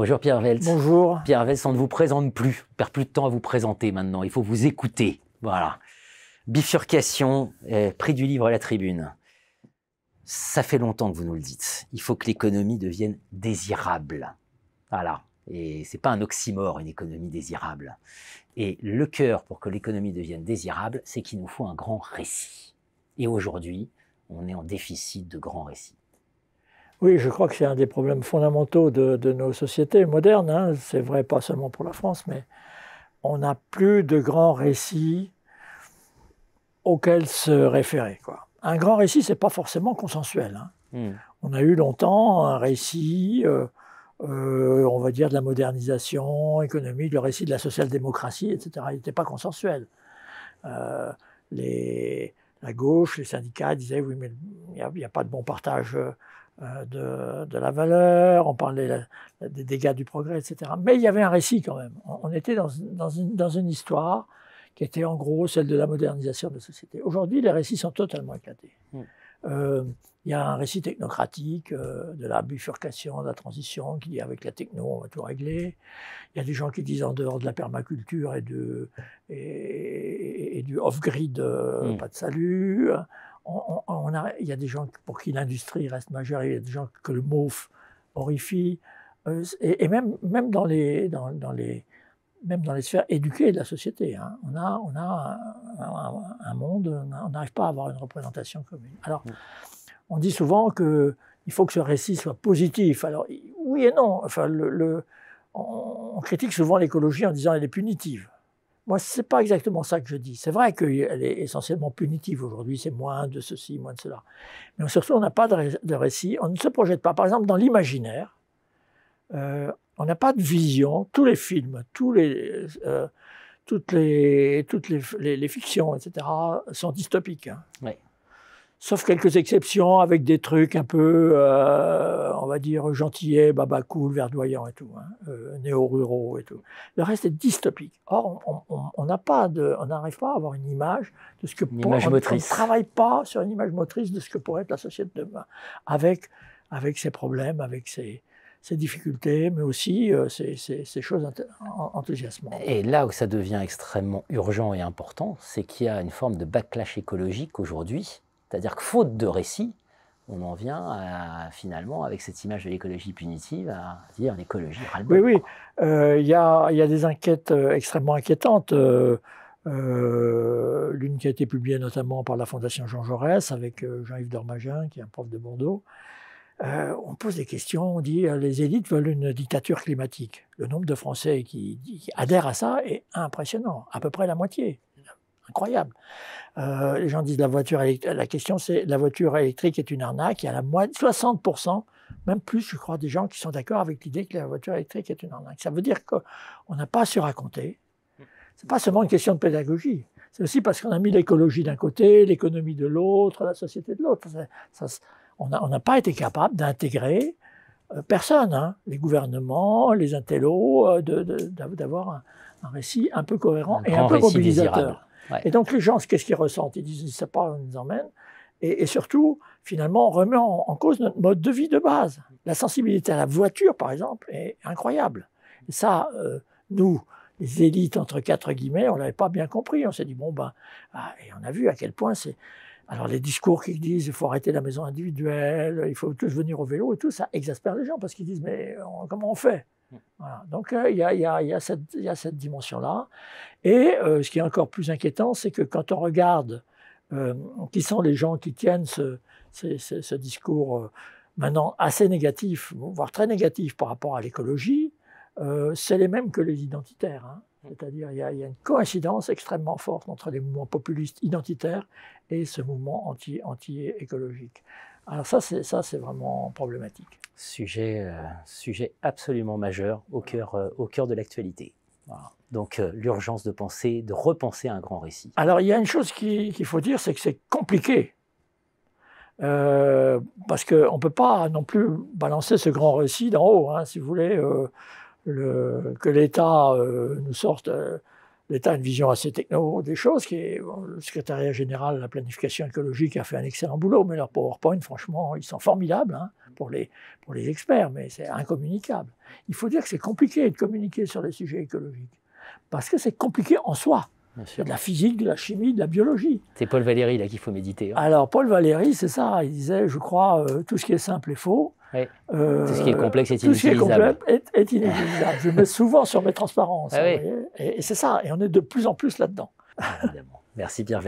Bonjour Pierre Veltz. Bonjour. Pierre Veltz, on ne vous présente plus. On perd plus de temps à vous présenter maintenant. Il faut vous écouter. Voilà. Bifurcation, prix du livre à la tribune. Ça fait longtemps que vous nous le dites. Il faut que l'économie devienne désirable. Voilà. Et c'est pas un oxymore, une économie désirable. Et le cœur pour que l'économie devienne désirable, c'est qu'il nous faut un grand récit. Et aujourd'hui, on est en déficit de grands récits. Oui, je crois que c'est un des problèmes fondamentaux de, nos sociétés modernes. Hein. C'est vrai pas seulement pour la France, mais on n'a plus de grands récits auxquels se référer. Un grand récit, c'est pas forcément consensuel. Hein. Hmm. On a eu longtemps un récit, euh, euh, on va dire, de la modernisation économique, le récit de la social-démocratie, etc. Il n'était pas consensuel. Euh, la gauche, les syndicats disaient oui, mais il n'y a, pas de bon partage euh, de, la valeur, on parlait des dégâts du progrès, etc. Mais il y avait un récit quand même. On, était dans, une, histoire qui était en gros celle de la modernisation de la société. Aujourd'hui, les récits sont totalement éclatés. Mm. Euh, il y a un récit technocratique euh, de la bifurcation, de la transition, qui dit avec la techno, on va tout régler. Il y a des gens qui disent en dehors de la permaculture et, de, et, du off-grid, mm. pas de salut il y a des gens pour qui l'industrie reste majeure, il y a des gens que le MOF horrifie, euh, et, même, même, dans les, dans, les, même dans sphères éduquées de la société. Hein, on a, on a un, monde, on n'arrive pas à avoir une représentation commune. Alors, on dit souvent qu'il faut que ce récit soit positif. Alors, oui et non. Enfin, le, on, on, critique souvent l'écologie en disant qu'elle est punitive. Moi, ce n'est pas exactement ça que je dis. C'est vrai qu'elle est essentiellement punitive aujourd'hui, c'est moins de ceci, moins de cela. Mais surtout, on n'a pas de, récit, on ne se projette pas. Par exemple, dans l'imaginaire, euh, on n'a pas de vision. Tous les films, tous les, euh, toutes, les, toutes les, fictions, etc., sont dystopiques. Hein. Oui sauf quelques exceptions avec des trucs un peu, euh, on va dire, gentillets, baba cool, verdoyants et tout, hein, euh, néo-ruraux et tout. Le reste est dystopique. Or, on n'arrive pas, on pas à avoir une image de ce que motrice. travaille pas sur une image motrice de ce que pourrait être la société de demain, avec, avec ses problèmes, avec ses, difficultés, mais aussi ses euh, ces, choses enthousiasmantes. Et là où ça devient extrêmement urgent et important, c'est qu'il y a une forme de backlash écologique aujourd'hui c'est-à-dire que faute de récit, on en vient finalement, avec cette image de l'écologie punitive, à dire l'écologie ras Oui, oui. Il euh, y, a, des enquêtes euh, extrêmement inquiétantes. Euh, l'une qui a été publiée notamment par la Fondation Jean Jaurès avec Jean-Yves Dormagin, qui est un prof de Bordeaux. on pose des questions, on dit les élites veulent une dictature climatique. Le nombre de Français qui adhèrent à ça est impressionnant, à peu près la moitié incroyable. Euh, les gens disent la voiture La question, c'est la voiture électrique est une arnaque. Il y a la moitié, 60%, même plus, je crois, des gens qui sont d'accord avec l'idée que la voiture électrique est une arnaque. Ça veut dire qu'on n'a pas su raconter. C'est pas seulement une question de pédagogie. C'est aussi parce qu'on a mis l'écologie d'un côté, l'économie de l'autre, la société de l'autre. on n'a pas été capable d'intégrer euh, personne, hein. les gouvernements, les intellos, euh, d'avoir un, récit un peu cohérent et un peu mobilisateur. Et donc les gens, qu'est-ce qu'ils ressentent Ils disent, ça se on nous emmène. Et, surtout, finalement, on remet en, cause notre mode de vie de base. La sensibilité à la voiture, par exemple, est incroyable. ça, euh, nous, les élites, entre quatre guillemets, on ne l'avait pas bien compris. On s'est dit, bon, ben, ah, et on a vu à quel point c'est... Alors les discours qu'ils disent il faut arrêter la maison individuelle, il faut tous venir au vélo et tout, ça exaspère les gens parce qu'ils disent mais euh, comment on fait donc il y, a, cette, dimension-là. Et euh, ce qui est encore plus inquiétant, c'est que quand on regarde euh, qui sont les gens qui tiennent ce, discours euh, maintenant assez négatif, voire très négatif par rapport à l'écologie, c'est les mêmes que les identitaires. Hein. C'est-à-dire il y, a une coïncidence extrêmement forte entre les mouvements populistes identitaires et ce mouvement anti-écologique. anti écologique alors ça, c'est vraiment problématique. Sujet, euh, absolument majeur au cœur, euh, au cœur de l'actualité. Donc euh, l'urgence de penser, de repenser un grand récit. Alors il y a une chose qu'il faut dire, c'est que c'est compliqué. parce qu'on ne peut pas non plus balancer ce grand récit d'en haut, hein, si vous voulez, que l'État nous sorte l'État a une vision assez techno des choses. Qui le secrétariat général de la planification écologique a fait un excellent boulot, mais leur PowerPoint, franchement, ils sont formidables hein, pour, les, pour les experts, mais c'est incommunicable. Il faut dire que c'est compliqué de communiquer sur les sujets écologiques, parce que c'est compliqué en soi. De la physique, de la chimie, de la biologie. C'est Paul Valéry là qu'il faut méditer. Hein. Alors Paul Valéry, c'est ça. Il disait, je crois, euh, tout ce qui est simple est faux. Oui. Euh, tout ce qui est complexe est inutilisable. Tout ce qui est complexe est, est inutilisable. Je mets souvent sur mes transparences. Ah hein, et, c'est ça, et on est de plus en plus là-dedans. Ah, Merci Pierre